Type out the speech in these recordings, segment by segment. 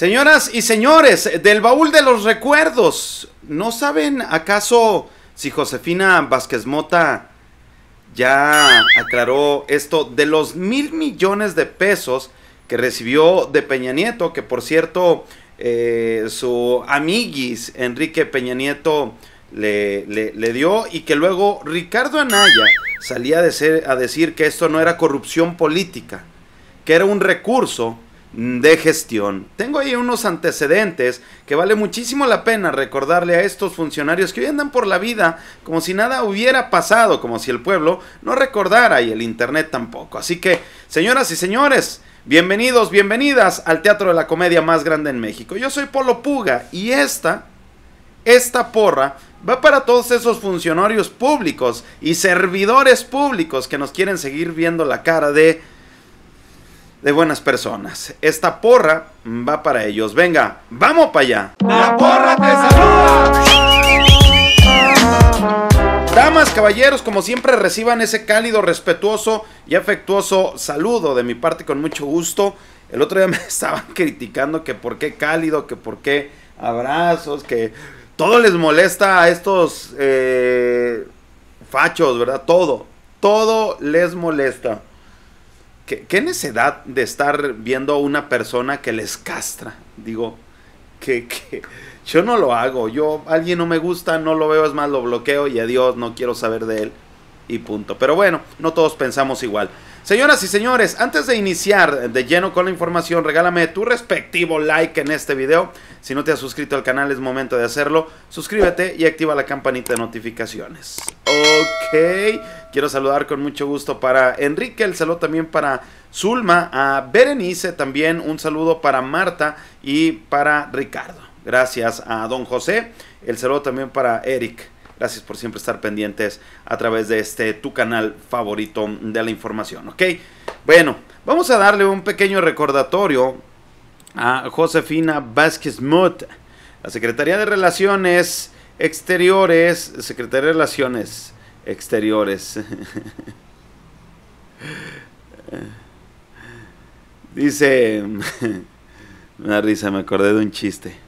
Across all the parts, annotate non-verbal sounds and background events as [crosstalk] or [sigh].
Señoras y señores, del baúl de los recuerdos, ¿no saben acaso si Josefina Vázquez Mota ya aclaró esto de los mil millones de pesos que recibió de Peña Nieto? Que por cierto, eh, su amiguis Enrique Peña Nieto le, le, dio y que luego Ricardo Anaya salía de ser a decir que esto no era corrupción política, que era un recurso de gestión. Tengo ahí unos antecedentes que vale muchísimo la pena recordarle a estos funcionarios que hoy andan por la vida como si nada hubiera pasado, como si el pueblo no recordara y el Internet tampoco. Así que, señoras y señores, bienvenidos, bienvenidas al Teatro de la Comedia más grande en México. Yo soy Polo Puga y esta, esta porra va para todos esos funcionarios públicos y servidores públicos que nos quieren seguir viendo la cara de de buenas personas. Esta porra va para ellos. Venga, vamos para allá. La porra Damas, caballeros, como siempre reciban ese cálido, respetuoso y afectuoso saludo de mi parte con mucho gusto. El otro día [laughs] me estaban criticando que por qué cálido, que por qué abrazos, que todo les molesta a estos eh, fachos, ¿verdad? Todo, todo les molesta. ¿Qué, necedad de estar viendo a una persona que les castra? Digo, que, que, yo no lo hago. Yo, alguien no me gusta, no lo veo, es más, lo bloqueo y adiós, no quiero saber de él. Y punto. Pero bueno, no todos pensamos igual. Señoras y señores, antes de iniciar de lleno con la información, regálame tu respectivo like en este video. Si no te has suscrito al canal, es momento de hacerlo. Suscríbete y activa la campanita de notificaciones. Ok. Quiero saludar con mucho gusto para Enrique, el saludo también para Zulma, a Berenice también, un saludo para Marta y para Ricardo. Gracias a don José, el saludo también para Eric. Gracias por siempre estar pendientes a través de este tu canal favorito de la información, ¿ok? Bueno, vamos a darle un pequeño recordatorio a Josefina Vázquez Muth, la Secretaría de Relaciones Exteriores, Secretaría de Relaciones exteriores. Dice, una [laughs] risa, me acordé de un chiste.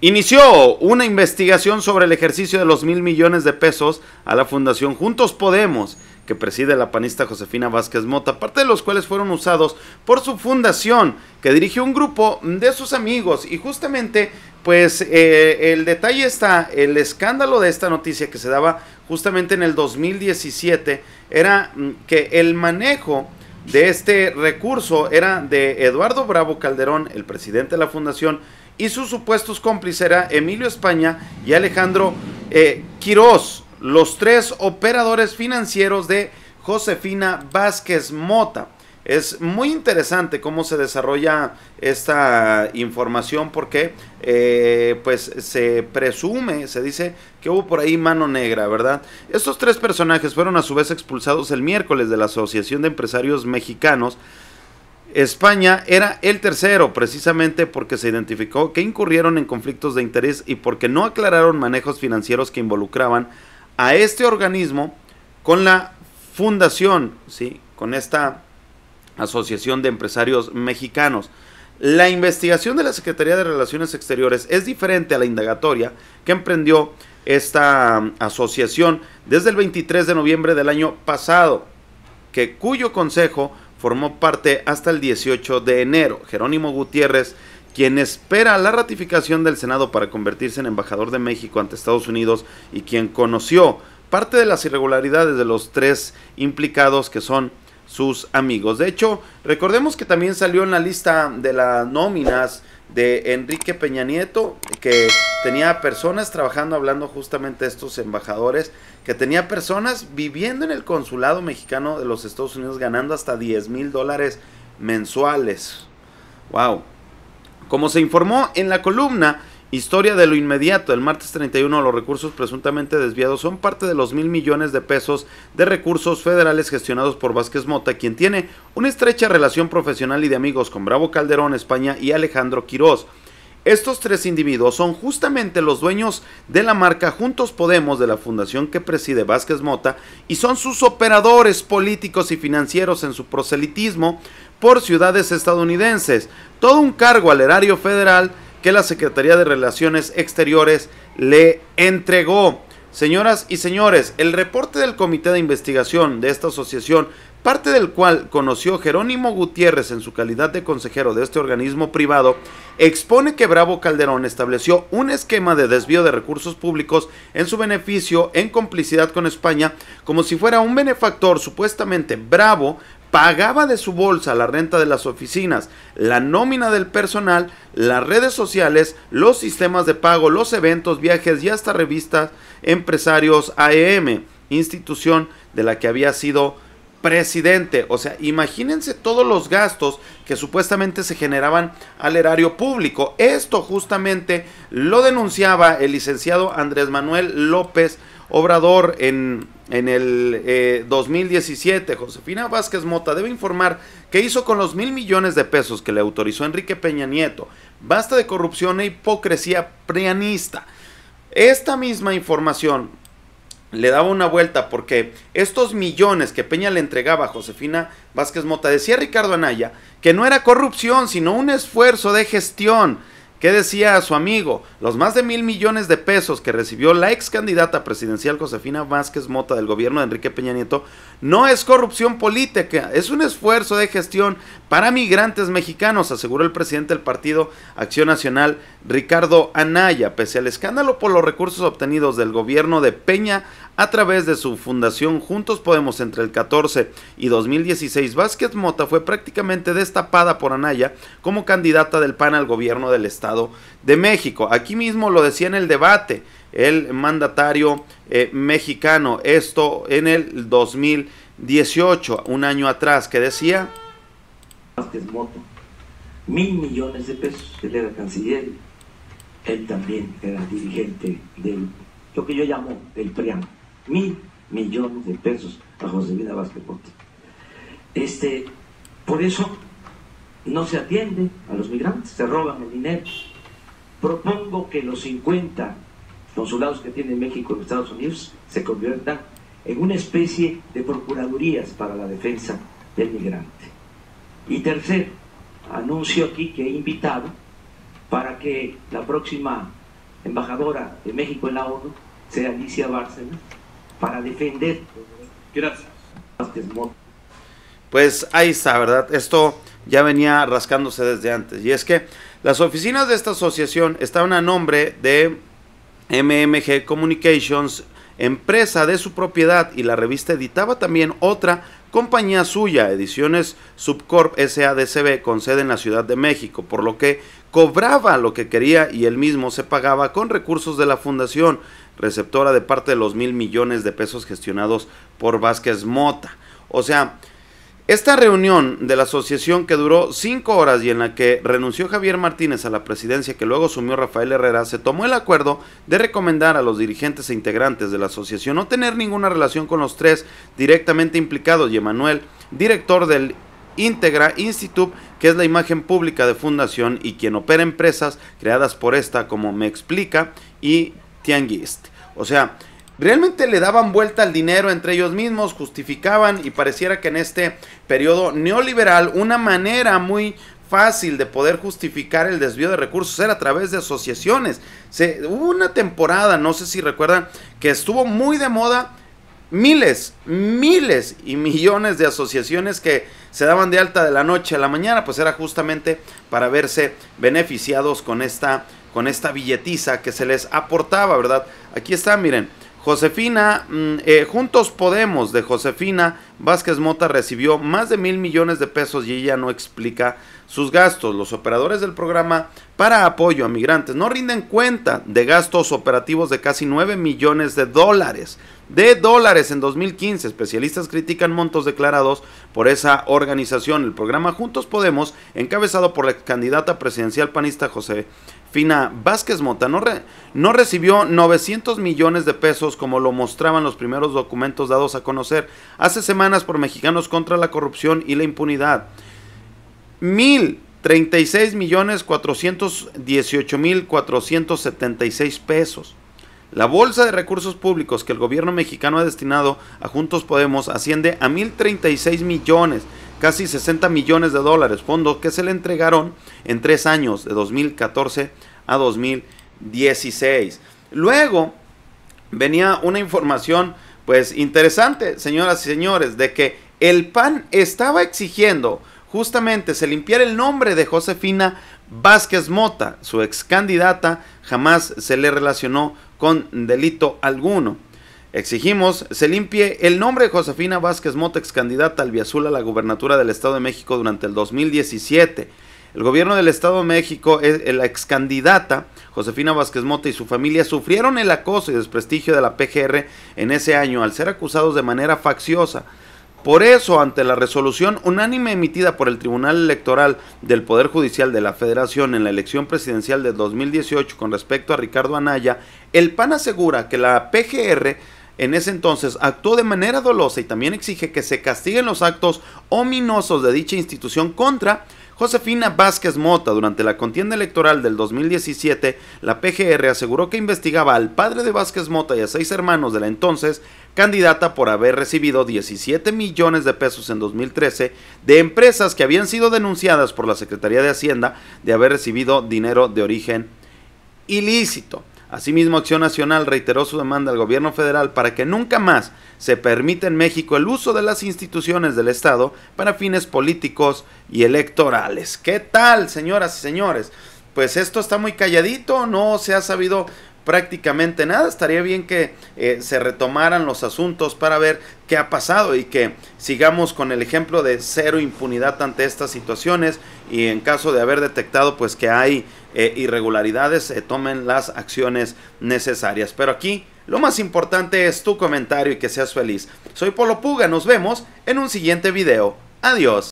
Inició una investigación sobre el ejercicio de los mil millones de pesos a la Fundación Juntos Podemos, que preside la panista Josefina Vázquez Mota, parte de los cuales fueron usados por su fundación, que dirigió un grupo de sus amigos. Y justamente, pues eh, el detalle está, el escándalo de esta noticia que se daba justamente en el 2017, era mm, que el manejo de este recurso era de Eduardo Bravo Calderón, el presidente de la fundación, y sus supuestos cómplices eran Emilio España y Alejandro eh, Quirós, los tres operadores financieros de Josefina Vázquez Mota. Es muy interesante cómo se desarrolla esta información porque eh, pues se presume, se dice que hubo por ahí mano negra, ¿verdad? Estos tres personajes fueron a su vez expulsados el miércoles de la Asociación de Empresarios Mexicanos. España era el tercero, precisamente porque se identificó que incurrieron en conflictos de interés y porque no aclararon manejos financieros que involucraban a este organismo con la fundación, ¿sí? Con esta Asociación de Empresarios Mexicanos. La investigación de la Secretaría de Relaciones Exteriores es diferente a la indagatoria que emprendió esta um, asociación desde el 23 de noviembre del año pasado, que cuyo consejo formó parte hasta el 18 de enero. Jerónimo Gutiérrez, quien espera la ratificación del Senado para convertirse en embajador de México ante Estados Unidos y quien conoció parte de las irregularidades de los tres implicados que son sus amigos. De hecho, recordemos que también salió en la lista de las nóminas de Enrique Peña Nieto, que tenía personas trabajando, hablando justamente de estos embajadores, que tenía personas viviendo en el consulado mexicano de los Estados Unidos ganando hasta 10 mil dólares mensuales. ¡Wow! Como se informó en la columna, Historia de lo inmediato. El martes 31 los recursos presuntamente desviados son parte de los mil millones de pesos de recursos federales gestionados por Vázquez Mota, quien tiene una estrecha relación profesional y de amigos con Bravo Calderón, España y Alejandro Quirós. Estos tres individuos son justamente los dueños de la marca Juntos Podemos de la fundación que preside Vázquez Mota y son sus operadores políticos y financieros en su proselitismo por ciudades estadounidenses. Todo un cargo al erario federal que la Secretaría de Relaciones Exteriores le entregó. Señoras y señores, el reporte del Comité de Investigación de esta asociación, parte del cual conoció Jerónimo Gutiérrez en su calidad de consejero de este organismo privado, expone que Bravo Calderón estableció un esquema de desvío de recursos públicos en su beneficio en complicidad con España, como si fuera un benefactor supuestamente Bravo pagaba de su bolsa la renta de las oficinas, la nómina del personal, las redes sociales, los sistemas de pago, los eventos, viajes y hasta revistas empresarios AEM, institución de la que había sido presidente. O sea, imagínense todos los gastos que supuestamente se generaban al erario público. Esto justamente lo denunciaba el licenciado Andrés Manuel López Obrador en, el 2017, eh, Josefina Vázquez Mota debe informar que hizo con los mil millones de pesos que le autorizó Enrique Peña Nieto. Basta de corrupción e hipocresía preanista. Esta misma información le daba una vuelta porque estos millones que Peña le entregaba a Josefina Vázquez Mota, decía Ricardo Anaya, que no era corrupción, sino un esfuerzo de gestión ¿Qué decía a su amigo? Los más de mil millones de pesos que recibió la ex candidata presidencial Josefina Vázquez Mota del gobierno de Enrique Peña Nieto no es corrupción política, es un esfuerzo de gestión para migrantes mexicanos, aseguró el presidente del partido Acción Nacional, Ricardo Anaya. Pese al escándalo por los recursos obtenidos del gobierno de Peña, a través de su fundación Juntos Podemos entre el 14 y 2016, Vázquez Mota fue prácticamente destapada por Anaya como candidata del PAN al gobierno del Estado de México. Aquí mismo lo decía en el debate el mandatario eh, mexicano, esto en el 2018, un año atrás, que decía... Vázquez Mota, mil millones de pesos, él era canciller, él también era dirigente de lo que yo llamo el PRIAM mil millones de pesos a Josefina Vázquez Pote. Este, por eso no se atiende a los migrantes, se roban el dinero. Propongo que los 50 consulados que tiene México en Estados Unidos se conviertan en una especie de procuradurías para la defensa del migrante. Y tercero, anuncio aquí que he invitado para que la próxima embajadora de México en la ONU sea Alicia Bárcena para defender. Gracias. Pues ahí está, ¿verdad? Esto ya venía rascándose desde antes. Y es que las oficinas de esta asociación estaban a nombre de MMG Communications, empresa de su propiedad, y la revista editaba también otra compañía suya, Ediciones Subcorp SADCB, con sede en la Ciudad de México, por lo que cobraba lo que quería y él mismo se pagaba con recursos de la fundación receptora de parte de los mil millones de pesos gestionados por Vázquez Mota. O sea, esta reunión de la asociación que duró cinco horas y en la que renunció Javier Martínez a la presidencia que luego asumió Rafael Herrera, se tomó el acuerdo de recomendar a los dirigentes e integrantes de la asociación no tener ninguna relación con los tres directamente implicados y Emanuel, director del Integra Institute, que es la imagen pública de fundación y quien opera empresas creadas por esta, como me explica, y o sea, realmente le daban vuelta al dinero entre ellos mismos, justificaban y pareciera que en este periodo neoliberal una manera muy fácil de poder justificar el desvío de recursos era a través de asociaciones. hubo una temporada, no sé si recuerdan, que estuvo muy de moda miles, miles y millones de asociaciones que se daban de alta de la noche a la mañana, pues era justamente para verse beneficiados con esta con esta billetiza que se les aportaba, ¿verdad? Aquí está, miren. Josefina, mm, eh, Juntos Podemos de Josefina Vázquez Mota recibió más de mil millones de pesos y ella no explica sus gastos. Los operadores del programa para apoyo a migrantes no rinden cuenta de gastos operativos de casi 9 millones de dólares. De dólares en 2015. Especialistas critican montos declarados por esa organización. El programa Juntos Podemos, encabezado por la candidata presidencial panista José Fina Vázquez Mota no, recibió 900 millones de pesos como lo mostraban los primeros documentos dados a conocer hace semanas por Mexicanos contra la corrupción y la impunidad. 1.036 millones 418 mil 476 pesos. La bolsa de recursos públicos que el gobierno mexicano ha destinado a Juntos Podemos asciende a 1.036 millones casi 60 millones de dólares, fondos que se le entregaron en tres años, de 2014 a 2016. Luego venía una información pues interesante, señoras y señores, de que el PAN estaba exigiendo justamente se limpiara el nombre de Josefina Vázquez Mota, su ex candidata, jamás se le relacionó con delito alguno. Exigimos se limpie el nombre de Josefina Vázquez Mota, ex candidata al viazul a la gubernatura del Estado de México durante el 2017. El gobierno del Estado de México, e, e, la ex candidata Josefina Vázquez Mota y su familia sufrieron el acoso y desprestigio de la PGR en ese año al ser acusados de manera facciosa. Por eso, ante la resolución unánime emitida por el Tribunal Electoral del Poder Judicial de la Federación en la elección presidencial de 2018 con respecto a Ricardo Anaya, el PAN asegura que la PGR en ese entonces actuó de manera dolosa y también exige que se castiguen los actos ominosos de dicha institución contra Josefina Vázquez Mota, durante la contienda electoral del 2017, la PGR aseguró que investigaba al padre de Vázquez Mota y a seis hermanos de la entonces candidata por haber recibido 17 millones de pesos en 2013 de empresas que habían sido denunciadas por la Secretaría de Hacienda de haber recibido dinero de origen ilícito. Asimismo, Acción Nacional reiteró su demanda al gobierno federal para que nunca más se permita en México el uso de las instituciones del Estado para fines políticos y electorales. ¿Qué tal, señoras y señores? Pues esto está muy calladito, no se ha sabido prácticamente nada. Estaría bien que eh, se retomaran los asuntos para ver qué ha pasado y que sigamos con el ejemplo de cero impunidad ante estas situaciones y en caso de haber detectado pues que hay eh, irregularidades se tomen las acciones necesarias. Pero aquí lo más importante es tu comentario y que seas feliz. Soy Polo Puga, nos vemos en un siguiente video. Adiós.